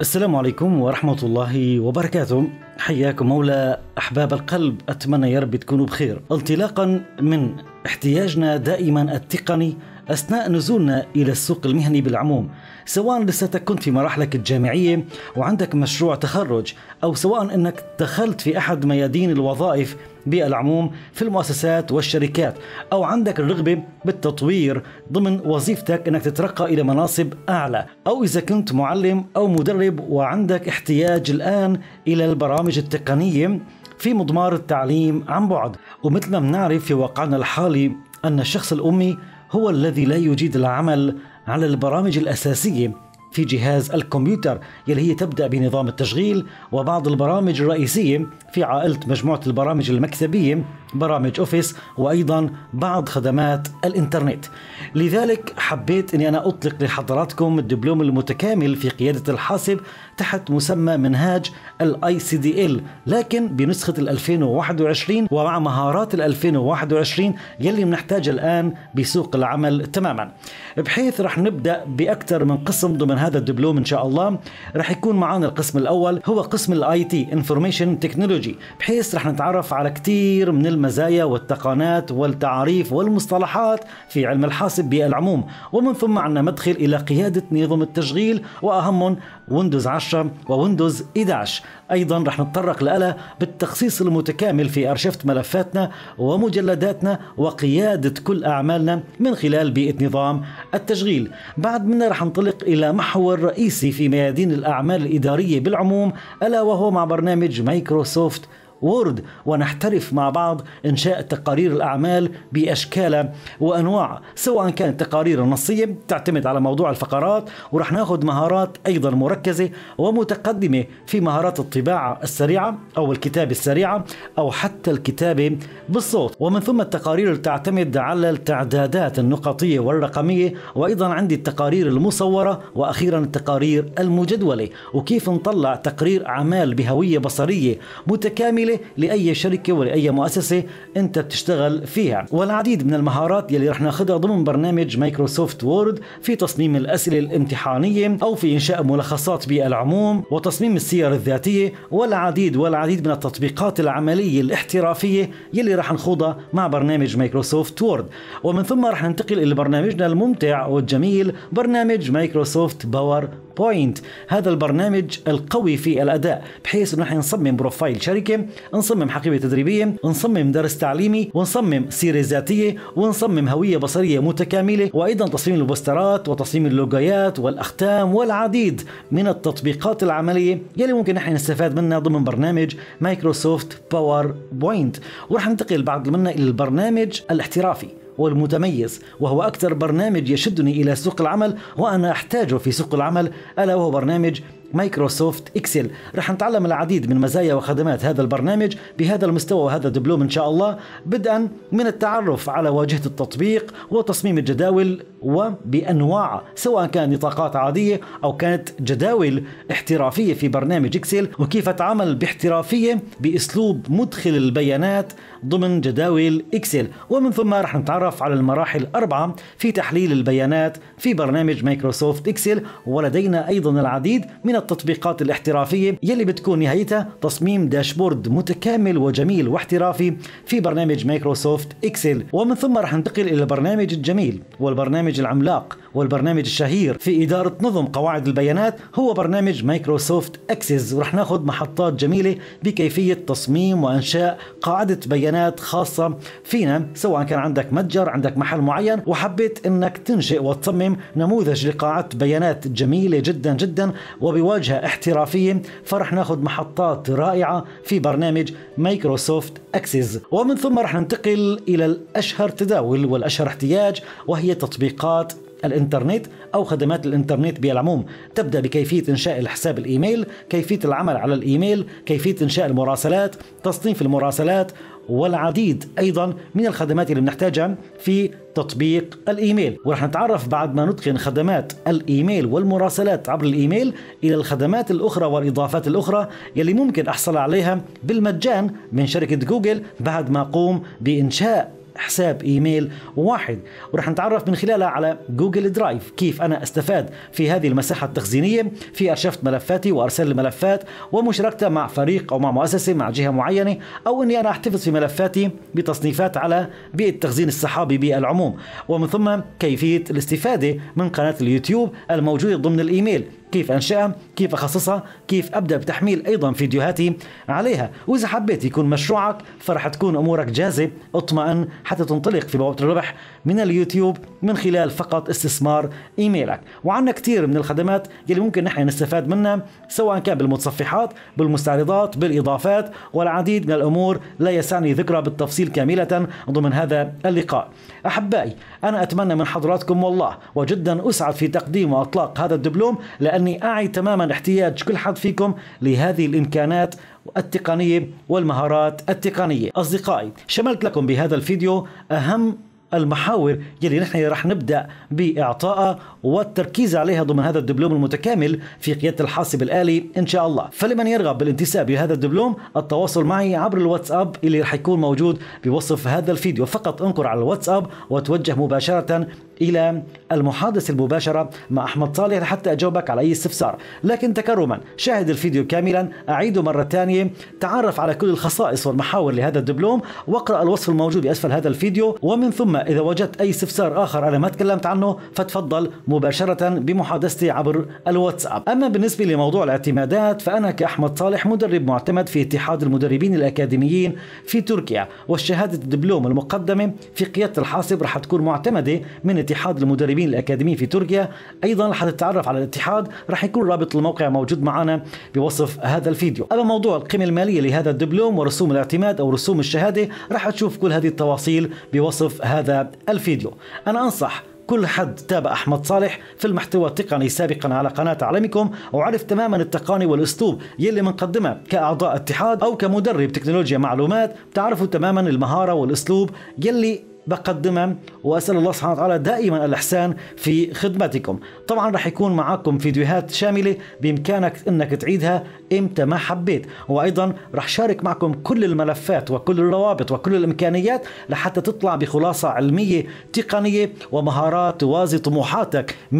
السلام عليكم ورحمة الله وبركاته حياكم مولى أحباب القلب أتمنى يا رب تكونوا بخير انطلاقا من احتياجنا دائما التقني أثناء نزولنا إلى السوق المهني بالعموم سواء لستك كنت في مراحلك الجامعية وعندك مشروع تخرج أو سواء أنك دخلت في أحد ميادين الوظائف بالعموم في المؤسسات والشركات أو عندك الرغبة بالتطوير ضمن وظيفتك أنك تترقى إلى مناصب أعلى أو إذا كنت معلم أو مدرب وعندك احتياج الآن إلى البرامج التقنية في مضمار التعليم عن بعد ومثل ما منعرف في واقعنا الحالي أن الشخص الأمي هو الذي لا يجيد العمل على البرامج الأساسية في جهاز الكمبيوتر يلي هي تبدأ بنظام التشغيل وبعض البرامج الرئيسية في عائلة مجموعة البرامج المكتبية برامج أوفيس وأيضا بعض خدمات الإنترنت لذلك حبيت أني أنا أطلق لحضراتكم الدبلوم المتكامل في قيادة الحاسب تحت مسمى منهاج الاي سي دي ال لكن بنسخة 2021 ومع مهارات 2021 يلي بنحتاجها الآن بسوق العمل تماما بحيث رح نبدأ بأكثر من قسم ضمن طبعا هذا الدبلوم ان شاء الله رح يكون معنا القسم الاول هو قسم الاي تي انفورميشن تكنولوجي بحيث رح نتعرف على كثير من المزايا والتقانات والتعاريف والمصطلحات في علم الحاسب بالعموم ومن ثم عنا مدخل الى قياده نظم التشغيل واهم ويندوز 10 وويندوز 11 أيضا رح نتطرق لها بالتخصيص المتكامل في أرشفة ملفاتنا ومجلداتنا وقيادة كل أعمالنا من خلال بيئة نظام التشغيل بعد منا رح نطلق إلى محور رئيسي في ميادين الأعمال الإدارية بالعموم ألا وهو مع برنامج مايكروسوفت وورد ونحترف مع بعض إنشاء تقارير الأعمال بأشكالها وأنواعها سواء كانت تقارير نصية تعتمد على موضوع الفقرات ورح ناخذ مهارات أيضا مركزة ومتقدمة في مهارات الطباعة السريعة أو الكتابة السريعة أو حتى الكتابة بالصوت ومن ثم التقارير تعتمد على التعدادات النقطية والرقمية وأيضا عندي التقارير المصورة وأخيرا التقارير المجدولة وكيف نطلع تقرير أعمال بهوية بصرية متكاملة قليله لاي شركه ولاي مؤسسه انت بتشتغل فيها والعديد من المهارات يلي رح ناخذها ضمن برنامج مايكروسوفت وورد في تصميم الاسئله الامتحانيه او في انشاء ملخصات بالعموم وتصميم السير الذاتيه والعديد والعديد من التطبيقات العمليه الاحترافيه يلي رح نخوضها مع برنامج مايكروسوفت وورد ومن ثم رح ننتقل الى برنامجنا الممتع والجميل برنامج مايكروسوفت باور بوينت هذا البرنامج القوي في الاداء بحيث انه نصمم بروفايل شركه نصمم حقيبه تدريبيه نصمم درس تعليمي ونصمم سيره ذاتيه ونصمم هويه بصريه متكامله وايضا تصميم البوسترات وتصميم اللوجيات والاختام والعديد من التطبيقات العمليه يلي ممكن نحن نستفاد منها ضمن برنامج مايكروسوفت باور بوينت وراح ننتقل بعد منا الى البرنامج الاحترافي والمتميز وهو أكثر برنامج يشدني إلى سوق العمل وأنا أحتاجه في سوق العمل ألا وهو برنامج مايكروسوفت اكسل رح نتعلم العديد من مزايا وخدمات هذا البرنامج بهذا المستوى وهذا الدبلوم ان شاء الله بدءا من التعرف على واجهة التطبيق وتصميم الجداول وبانواع سواء كان نطاقات عادية او كانت جداول احترافية في برنامج اكسل وكيف اتعامل باحترافية باسلوب مدخل البيانات ضمن جداول اكسل ومن ثم رح نتعرف على المراحل الاربعة في تحليل البيانات في برنامج مايكروسوفت اكسل ولدينا ايضا العديد من التطبيقات الاحترافية يلي بتكون نهايتها تصميم داشبورد متكامل وجميل واحترافي في برنامج مايكروسوفت إكسل ومن ثم رح ننتقل إلى البرنامج الجميل والبرنامج العملاق والبرنامج الشهير في إدارة نظم قواعد البيانات هو برنامج مايكروسوفت أكسس ورح ناخذ محطات جميلة بكيفية تصميم وإنشاء قاعدة بيانات خاصة فينا سواء كان عندك متجر عندك محل معين وحبيت أنك تنشئ وتصمم نموذج لقاعدة بيانات جميلة جدا جدا وبو واجهة احترافية فرح ناخذ محطات رائعة في برنامج مايكروسوفت اكسس ومن ثم رح ننتقل إلى الأشهر تداول والأشهر احتياج وهي تطبيقات الانترنت او خدمات الانترنت بالعموم تبدا بكيفيه انشاء الحساب الايميل كيفيه العمل على الايميل كيفيه انشاء المراسلات تصنيف المراسلات والعديد ايضا من الخدمات اللي بنحتاجها في تطبيق الايميل ورح نتعرف بعد ما نتقن خدمات الايميل والمراسلات عبر الايميل الى الخدمات الاخرى والاضافات الاخرى يلي ممكن احصل عليها بالمجان من شركه جوجل بعد ما اقوم بانشاء حساب ايميل واحد ورح نتعرف من خلالها على جوجل درايف كيف انا استفاد في هذه المساحه التخزينيه في ارشفه ملفاتي وارسال الملفات ومشاركتها مع فريق او مع مؤسسه مع جهه معينه او اني انا احتفظ في ملفاتي بتصنيفات على بيئه التخزين السحابي بالعموم ومن ثم كيفيه الاستفاده من قناه اليوتيوب الموجوده ضمن الايميل كيف انشئها كيف اخصصها كيف ابدا بتحميل ايضا فيديوهاتي عليها واذا حبيت يكون مشروعك فرح تكون امورك جاهزه اطمئن حتى تنطلق في بوابه الربح من اليوتيوب من خلال فقط استثمار ايميلك وعندنا كثير من الخدمات يلي ممكن نحن نستفاد منها سواء كان بالمتصفحات بالمستعرضات بالاضافات والعديد من الامور لا يسعني ذكرها بالتفصيل كامله ضمن هذا اللقاء احبائي انا اتمنى من حضراتكم والله وجدا اسعد في تقديم واطلاق هذا الدبلوم لأن أني أعي تماما احتياج كل حد فيكم لهذه الإمكانات التقنية والمهارات التقنية أصدقائي شملت لكم بهذا الفيديو أهم المحاور يلي نحن رح نبدا باعطائها والتركيز عليها ضمن هذا الدبلوم المتكامل في قياده الحاسب الالي ان شاء الله، فلمن يرغب بالانتساب لهذا الدبلوم التواصل معي عبر الواتساب اللي رح يكون موجود بوصف هذا الفيديو، فقط انقر على الواتساب وتوجه مباشره إلى المحادثة المباشرة مع أحمد صالح لحتى أجاوبك على أي استفسار لكن تكرما شاهد الفيديو كاملا أعيده مرة ثانية تعرف على كل الخصائص والمحاور لهذا الدبلوم واقرأ الوصف الموجود بأسفل هذا الفيديو ومن ثم إذا وجدت أي استفسار آخر أنا ما تكلمت عنه فتفضل مباشرة بمحادثتي عبر الواتساب أما بالنسبة لموضوع الاعتمادات فأنا كأحمد صالح مدرب معتمد في اتحاد المدربين الأكاديميين في تركيا والشهادة الدبلوم المقدمة في قيادة الحاسب رح تكون معتمدة من اتحاد المدربين الاكاديميين في تركيا ايضا رح تتعرف على الاتحاد رح يكون رابط الموقع موجود معنا بوصف هذا الفيديو اما موضوع القيمه الماليه لهذا الدبلوم ورسوم الاعتماد او رسوم الشهاده رح تشوف كل هذه التفاصيل بوصف هذا الفيديو انا انصح كل حد تابع احمد صالح في المحتوى التقني سابقا على قناه عالمكم وعرف تماما التقني والاسلوب يلي منقدمه كاعضاء اتحاد او كمدرب تكنولوجيا معلومات بتعرفوا تماما المهاره والاسلوب يلي بقدمها وأسأل الله سبحانه وتعالى دائما الإحسان في خدمتكم طبعا رح يكون معكم فيديوهات شاملة بإمكانك أنك تعيدها إمتى ما حبيت وأيضا رح شارك معكم كل الملفات وكل الروابط وكل الإمكانيات لحتى تطلع بخلاصة علمية تقنية ومهارات توازي طموحاتك 100%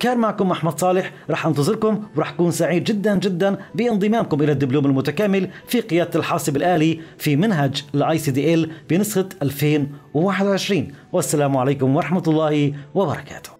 كان معكم أحمد صالح رح أنتظركم ورح أكون سعيد جدا جدا بانضمامكم إلى الدبلوم المتكامل في قيادة الحاسب الآلي في منهج الاي سي دي ال بنسخة 2000 2021 والسلام عليكم ورحمة الله وبركاته